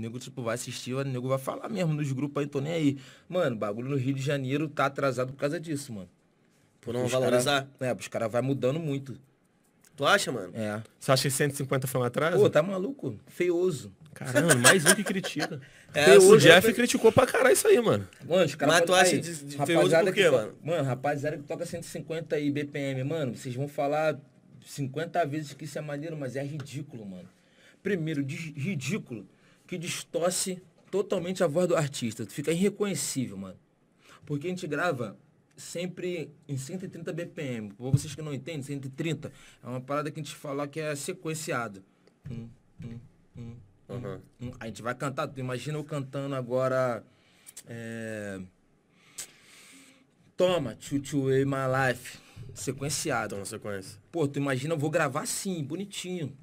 O nego, tipo, vai assistir, o nego vai falar mesmo nos grupos aí, tô nem aí. Mano, bagulho no Rio de Janeiro tá atrasado por causa disso, mano. Por não os valorizar? É, cara, é, os caras vai mudando muito. Tu acha, mano? É. Você acha que 150 foi um atraso? Pô, tá maluco? Feioso. Caramba, mais um que critica. é, feioso, o Jeff foi... criticou pra caralho isso aí, mano. Mano, os caras. Mas tu acha de, de feioso por quê, mano? Mano, rapaziada que toca 150 aí, BPM, mano, vocês vão falar 50 vezes que isso é maneiro, mas é ridículo, mano. Primeiro, de ridículo que distorce totalmente a voz do artista. Fica irreconhecível, mano. Porque a gente grava sempre em 130 BPM. Para vocês que não entendem, 130 é uma parada que a gente fala que é sequenciado. Hum, hum, hum, uhum. A gente vai cantar, tu imagina eu cantando agora. É... Toma, Chuchuei My Life. Sequenciado. Toma sequência. Pô, tu imagina, eu vou gravar assim, bonitinho.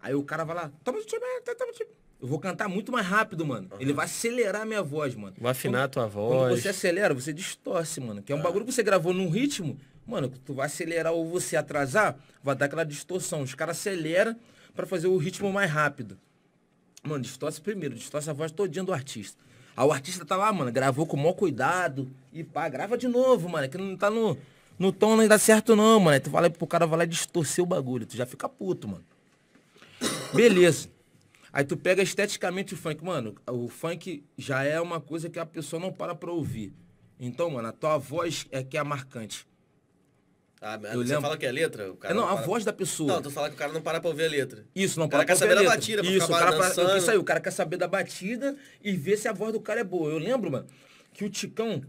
Aí o cara vai lá, toma, toma, toma, toma. Eu vou cantar muito mais rápido, mano. Uhum. Ele vai acelerar minha voz, mano. Vai afinar quando, tua voz. Quando você acelera, você distorce, mano. Que é um ah. bagulho que você gravou num ritmo, mano, tu vai acelerar ou você atrasar, vai dar aquela distorção. Os caras aceleram para fazer o ritmo mais rápido. Mano, distorce primeiro, distorce a voz todinha do artista. Aí o artista tá lá, ah, mano, gravou com o maior cuidado. E pá, grava de novo, mano. Que não tá no, no tom, não dá certo não, mano. Aí tu fala pro cara, vai lá distorcer o bagulho. Tu já fica puto, mano. Beleza. Aí tu pega esteticamente o funk. Mano, o funk já é uma coisa que a pessoa não para pra ouvir. Então, mano, a tua voz é que é marcante. Ah, eu você lembro. fala que é letra? É, não, não a voz da pessoa. Não, tu fala que o cara não para pra ouvir a letra. Isso, não para pra ouvir a letra. Batida, isso, o cara batida isso aí, o cara quer saber da batida e ver se a voz do cara é boa. Eu lembro, mano, que o Ticão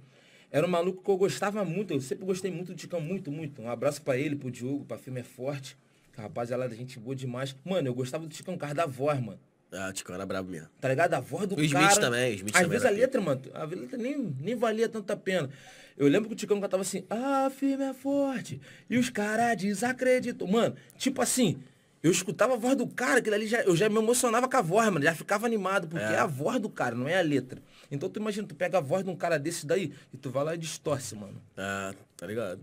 era um maluco que eu gostava muito. Eu sempre gostei muito do Ticão, muito, muito. Um abraço pra ele, pro Diogo, pra Filme é Forte. Rapaziada, gente boa demais. Mano, eu gostava do Ticão, cara da voz, mano. Ah, o Ticão era brabo mesmo. Tá ligado? A voz do o Smith cara... também, o Smith Às também vezes a letra, pico. mano, a letra nem, nem valia tanta pena. Eu lembro que o Ticão cantava assim, ah, firme é forte, e os caras desacreditam. Mano, tipo assim, eu escutava a voz do cara, aquilo ali já, eu já me emocionava com a voz, mano. Já ficava animado, porque é. é. a voz do cara, não é a letra. Então tu imagina, tu pega a voz de um cara desse daí e tu vai lá e distorce, mano. Ah, tá ligado?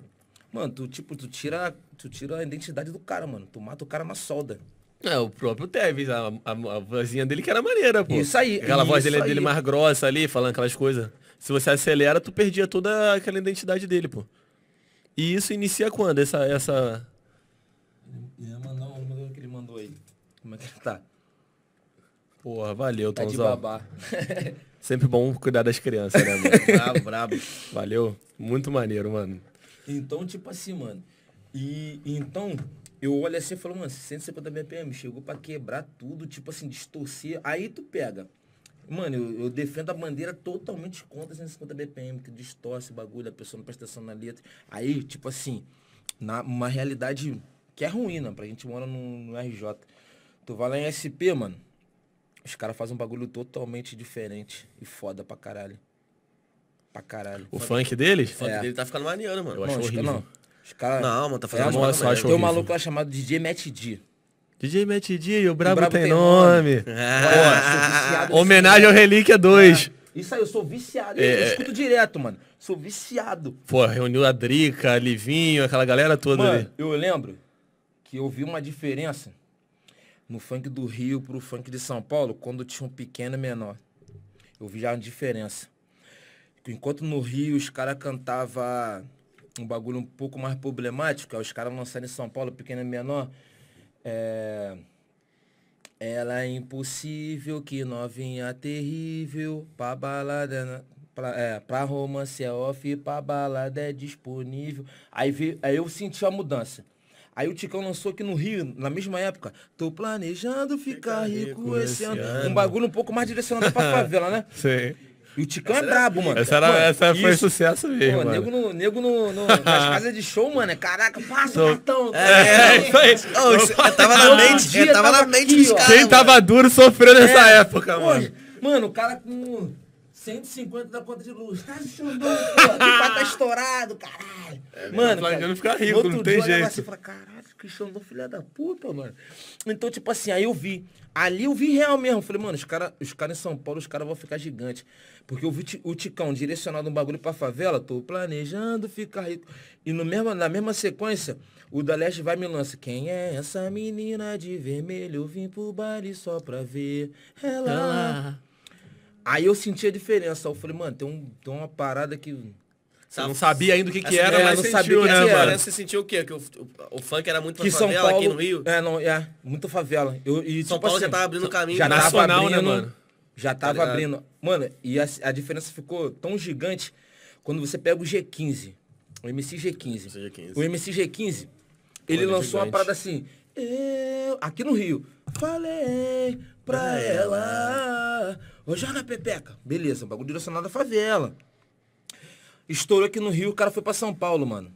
Mano, tu tipo, tu tira, tu tira a identidade do cara, mano. Tu mata o cara na solda. É, o próprio Tevez, a, a, a, vozinha dele que era maneira, pô. Isso aí. Aquela isso voz dele, aí. dele mais grossa ali, falando aquelas coisas. Se você acelera, tu perdia toda aquela identidade dele, pô. E isso inicia quando? Essa. essa... Ele ia mandar o que ele mandou aí. Como é que ele tá? Porra, valeu, tá Tomzão. de babá. Sempre bom cuidar das crianças, né, mano? brabo, brabo. Valeu. Muito maneiro, mano. Então, tipo assim, mano. E, então, eu olho assim e falo, mano, 150 BPM, chegou para quebrar tudo, tipo assim, distorcer. Aí tu pega. Mano, eu, eu, defendo a bandeira totalmente contra 150 BPM, que distorce o bagulho, a pessoa não presta atenção na letra. Aí, tipo assim, na, uma realidade que é ruim, né? Pra gente mora no, no RJ. Tu vai lá em SP, mano, os caras fazem um bagulho totalmente diferente e foda pra caralho. Pra caralho. O foda. funk deles? O funk é. dele tá ficando maneiro, mano. Eu acho horrível. Não, os caras. Não, mano, tá é fazendo é, uma só, acho Tem um maluco lá chamado DJ Matt D. DJ Matt D e o Brabo, o Brabo tem, tem, nome. nome. Ah. Pô, Homenagem ao Relíquia 2. É. Isso aí, eu sou viciado. É. Eu é. escuto direto, mano. Sou viciado. Pô, reuniu a Drica, a Livinho, aquela galera toda mano, ali. Eu lembro que eu vi uma diferença no funk do Rio pro funk de São Paulo quando tinha um pequeno menor. Eu vi já uma diferença. Enquanto no Rio os caras cantavam um bagulho um pouco mais problemático, é os caras lançando em São Paulo, pequena e menor. É... Ela é impossível, que novinha terrível, pra balada. Na... Pra, é, pra romance é off, pra balada é disponível. Aí, vi, aí eu senti a mudança. Aí o Ticão lançou aqui no Rio, na mesma época. Tô planejando ficar rico, rico, esse, esse ano. ano. Um bagulho um pouco mais direcionado pra favela, né? Sim. E o Ticão essa é brabo, mano. Essa, era, mano, essa foi isso. sucesso mesmo. Pô, nego, no, nego no, no, nas casas de show, mano. É, caraca, passa o cartão. Tá é, é, isso aí. tava na mente, eu tava na mente dos caras. Quem tava duro sofreu é, nessa época, mano. Mano, o cara com. 150 da conta de luz. Tá chorando, o tá estourado, caralho. É, mano, cara, ficar rico, não tem jeito. Assim, fala, caralho, cristão não, é filha da puta, mano. Então, tipo assim, aí eu vi. Ali eu vi real mesmo. Falei, mano, os caras os cara em São Paulo, os caras vão ficar gigantes. Porque eu vi o Ticão direcionado um bagulho pra favela, tô planejando ficar rico. E no mesmo, na mesma sequência, o da Leste vai me lança. Quem é essa menina de vermelho? Eu vim pro baile só pra ver ela. Ah. Aí eu senti a diferença. Eu falei, mano, tem, um, tem uma parada que não sabia ainda o que, que era, é, mas não sentiu, sabia o que era. Você sentiu o quê? Que o, o, o funk era muito que favela São Paulo, aqui no Rio? É, não, é, muito favela. Eu, e, São tipo Paulo assim, já tava abrindo caminho. Já né? nacional, né, abrindo, né, mano? Já tá tava tá abrindo. Mano, e a, a, diferença ficou tão gigante quando você pega o G15. O MC G15. O MC G15, ele é lançou gigante. uma parada assim. Eu, aqui no Rio. Falei pra é. ela. Ô, Jorna Pepeca. Beleza, bagulho direcionado à favela. Estourou aqui no Rio, o cara foi para São Paulo, mano.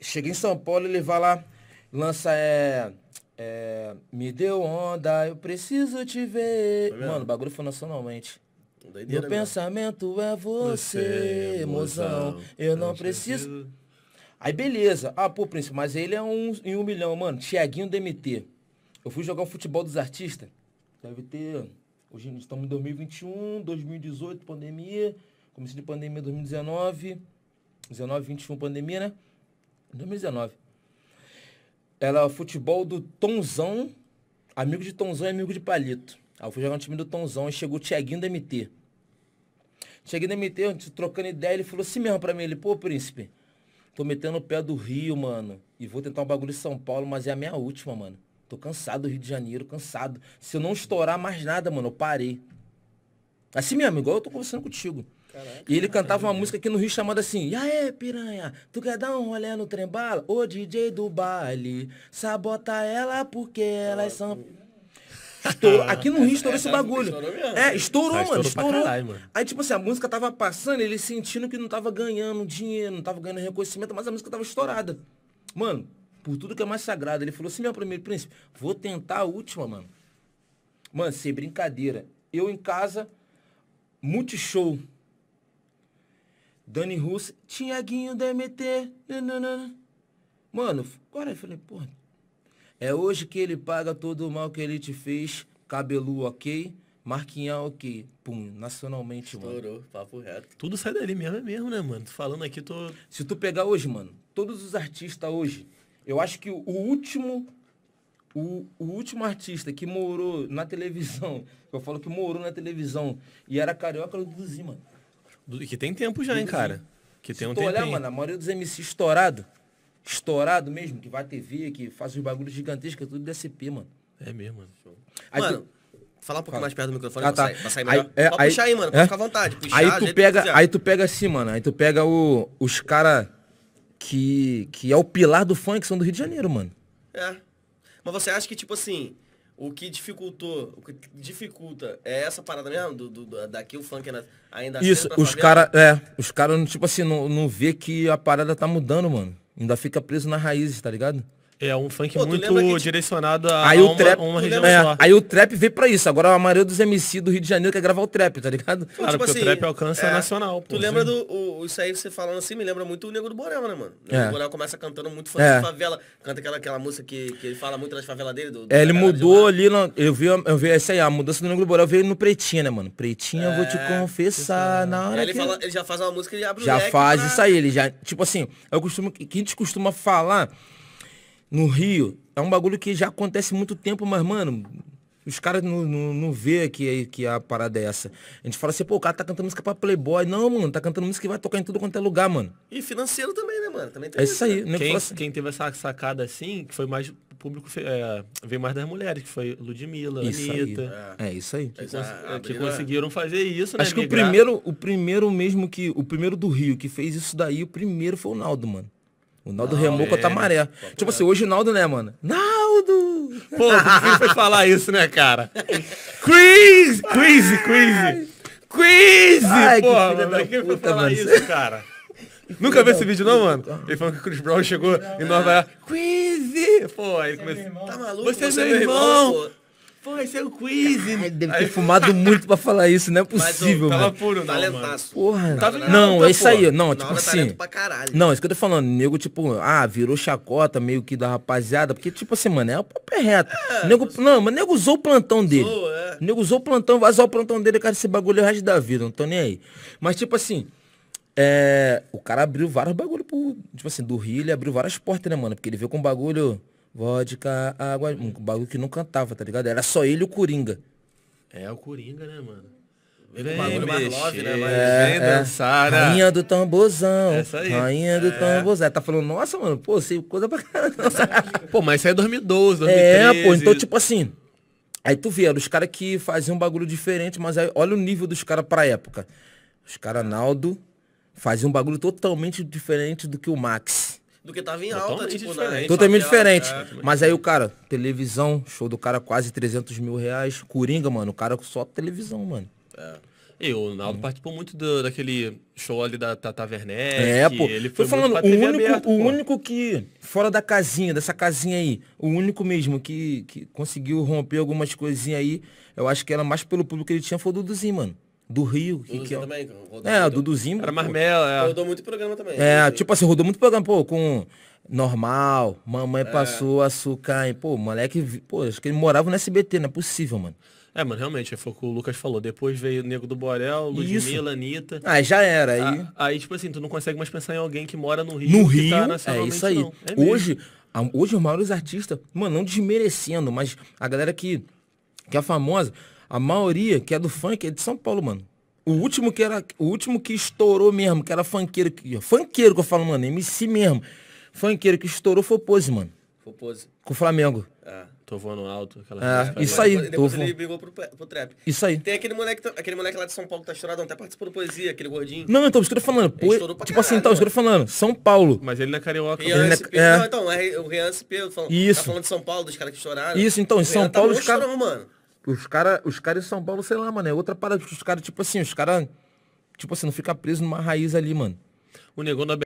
Cheguei em São Paulo, ele vai lá, lança é, é, Me deu onda, eu preciso te ver. Tá mano, o bagulho foi nacionalmente. Doideira, Meu pensamento é você, você é mozão. Eu não, preciso. preciso. Aí beleza. Ah, pô, príncipe, mas ele é um em um milhão, mano. Tiaguinho DMT. Eu fui jogar um futebol dos artistas. Deve ter. Hoje estamos em 2021, 2018, pandemia. Comecei de pandemia 2019, 19, 21 pandemia, né? 2019. Era é futebol do Tonzão, amigo de Tonzão e amigo de Palito. Aí eu fui jogar no time do Tonzão e chegou o Tiaguinho da MT. Tiaguinho da MT, gente, trocando ideia, ele falou assim mesmo pra mim, ele, pô, príncipe, tô metendo o pé do Rio, mano, e vou tentar um bagulho em São Paulo, mas é a minha última, mano. Tô cansado do Rio de Janeiro, cansado. Se eu não estourar mais nada, mano, eu parei. Assim mesmo, igual eu tô conversando contigo e ele cantava uma música aqui no Rio chamada assim, e aí, piranha, tu quer dar um rolê no trem-bala? Ô DJ do baile, sabota ela porque elas são... Estourou. Aqui no Rio estourou é, esse bagulho. Estourou é, estourou, mano. Estourou. Caralho, mano. Aí, tipo assim, a música tava passando, ele sentindo que não tava ganhando dinheiro, não tava ganhando reconhecimento, mas a música tava estourada. Mano, por tudo que é mais sagrado, ele falou assim, meu primeiro príncipe, vou tentar a última, mano. Mano, sem brincadeira. Eu em casa, multishow. Dani Russo, Tiaguinho da MT. Mano, agora eu falei, porra. É hoje que ele paga todo o mal que ele te fez. Cabelu ok. Marquinhão ok. Pum, nacionalmente, Estourou, mano. Estourou, papo reto. Tudo sai dali mesmo, é mesmo, né, mano? Falando aqui, tô. Se tu pegar hoje, mano, todos os artistas hoje, eu acho que o último o, o, último artista que morou na televisão, eu falo que morou na televisão e era carioca, eu reduzi, mano que tem tempo já, hein, cara? Que tem um tempo. olhar, mano, a maioria dos MC estourado, estourado mesmo, que vai TV, que faz os bagulhos gigantescos, é tudo DCP, mano. É mesmo, mano. Aí mano, tu... Falar um pouco Fala. mais perto do microfone ah, tá. pra, sair, melhor. Aí, é, Pode aí, puxar aí, mano. Pode é. ficar à vontade. Puxar, aí, tu pega, aí tu pega assim, mano. Aí tu pega o, os caras que, que é o pilar do funk, são do Rio de Janeiro, mano. É. Mas você acha que, tipo assim, o que dificultou, o que dificulta é essa parada mesmo, do, do daqui o funk ainda Isso, os caras, é, os caras, tipo assim, não, não vê que a parada tá mudando, mano. Ainda fica preso na raiz, tá ligado? É um funk Pô, muito direcionado a, aí a uma, trap, uma região só. É, aí o trap veio pra isso. Agora a maioria dos MC do Rio de Janeiro quer gravar o trap, tá ligado? Claro, tipo porque assim, o trap alcança é, nacional. tu lembra assim. do... O, isso aí você falando assim, me lembra muito o Nego do Borel, né, mano? O Nego é. do Borel começa cantando muito funk é. de favela. Canta aquela, aquela música que, que ele fala muito nas favelas dele. Do, do é, ele mudou ali... eu, vi, eu vi essa aí, a mudança do Nego do Borel veio no Pretinho, né, mano? Pretinho, eu vou te é, confessar na hora ele, que... fala, ele, já faz uma música e abre já o Já faz pra... isso aí, ele já... Tipo assim, eu costumo... Que a gente costuma falar no Rio, é um bagulho que já acontece há muito tempo, mas, mano, os caras não, não, não vê que, que a parada é essa. A gente fala assim, pô, o cara tá cantando música pra Playboy. Não, mano, tá cantando música que vai tocar em tudo quanto é lugar, mano. E financeiro também, né, mano? Também tem é isso, aí. Né? Quem, assim. quem teve essa sacada assim, que foi mais. público é, veio mais das mulheres, que foi Ludmilla, isso Anitta. É. é. isso aí. Que, cons é, que conseguiram fazer isso, né? Acho que Migrar. o primeiro, o primeiro mesmo que. O primeiro do Rio que fez isso daí, o primeiro foi o Naldo, mano. O Naldo remou tá é, com a Tamaré. Tipo assim, hoje o Naldo, né, mano? Naldo! Pô, quem foi falar isso, né, cara? Crazy! Crazy, crazy! Crazy! Porra, pô, que quem foi falar mano. isso, cara? Nunca vi esse vídeo, não, mano? Ele falou que o Chris Brown chegou não, em Nova York. Crazy! Pô, aí é começou. Tá maluco? Você, é você é meu irmão! irmão Pô, esse é o quiz. Cara, deve ter aí... fumado muito pra falar isso, não é possível, Mas, ô, tava mano. puro, não, Talentaço. Porra. Tava não, não é isso aí. Não, tipo assim. Não, isso que eu tô falando. Nego, tipo, ah, virou chacota meio que da rapaziada. Porque, tipo assim, mano, é o papo é reto. É, nego, você... Não, mas nego usou o plantão dele. Sou, é. Nego usou o plantão, vazou o plantão dele, cara, esse bagulho é o resto da vida, não tô nem aí. Mas, tipo assim. É, o cara abriu vários bagulho pro, tipo assim, do Rio, ele abriu várias portas, né, mano? Porque ele veio com bagulho Vodka, água. Um bagulho que não cantava, tá ligado? Era só ele e o Coringa. É, o Coringa, né, mano? Vem bagulho mais love, né? Mas é, vem é. dançar, né? Rainha do tamborzão. Essa aí. Rainha do é. tamborzão. Tá falando, nossa, mano, pô, sei coisa pra caramba. pô, mas isso aí é 2012, 2013. É, pô, então tipo assim. Aí tu vê, os caras que faziam um bagulho diferente, mas aí, olha o nível dos caras pra época. Os caras, Naldo, faziam um bagulho totalmente diferente do que o Max do que tava em alta, totalmente tipo, né? diferente. Totalmente diferente. É, Mas aí o cara, televisão, show do cara quase 300 mil reais. Coringa, mano, o cara só televisão, mano. É. E o Naldo hum. participou muito do, daquele show ali da Tata Werneck. É, pô. Ele foi Tô falando, o único, o único que, fora da casinha, dessa casinha aí, o único mesmo que, que conseguiu romper algumas coisinhas aí, eu acho que era mais pelo público que ele tinha, foi o Duduzinho, mano. Do Rio. Que, que é... também, rodou, é, rodou. Duduzinho. Era Marmela. É. Rodou muito programa também. É, tipo assim, rodou muito programa, pô, com normal, mamãe é. passou açúcar, hein? pô, moleque, pô, acho que ele morava no SBT, não é possível, mano. É, mano, realmente, foi o que o Lucas falou. Depois veio o Nego do Borel, Ludmilla, Anitta. Ah, já era. Aí... aí... aí, tipo assim, tu não consegue mais pensar em alguém que mora no Rio. No tá Rio, tá é isso aí. É hoje, a, hoje os maiores artistas, mano, não desmerecendo, mas a galera que, que é famosa, a maioria que é do funk é de São Paulo, mano. O último que era, o último que estourou mesmo, que era funkeiro, que, funkeiro que eu falo, mano, MC mesmo. Funkeiro que estourou foi o Pose, mano. Foi o Pose. Com o Flamengo. É. Tô voando alto. Aquela é, isso aí. Depois ele brigou pro, pro, trap. Isso aí. Tem aquele moleque, aquele moleque lá de São Paulo que tá estourado, até participou do Poesia, aquele gordinho. Não, então, estou falando. Po... Tipo assim, caralho, assim, então, estou falando. São Paulo. Mas ele não é carioca. É ele ele é, é... Não, então, é o Rian SP, tá isso. tá falando de São Paulo, dos caras que estouraram. Isso, então, em São tá Paulo tá os caras... mano. Os caras os cara em São Paulo, sei lá, mano, é outra parada. Os caras, tipo assim, os caras, tipo assim, não fica preso numa raiz ali, mano. O negão da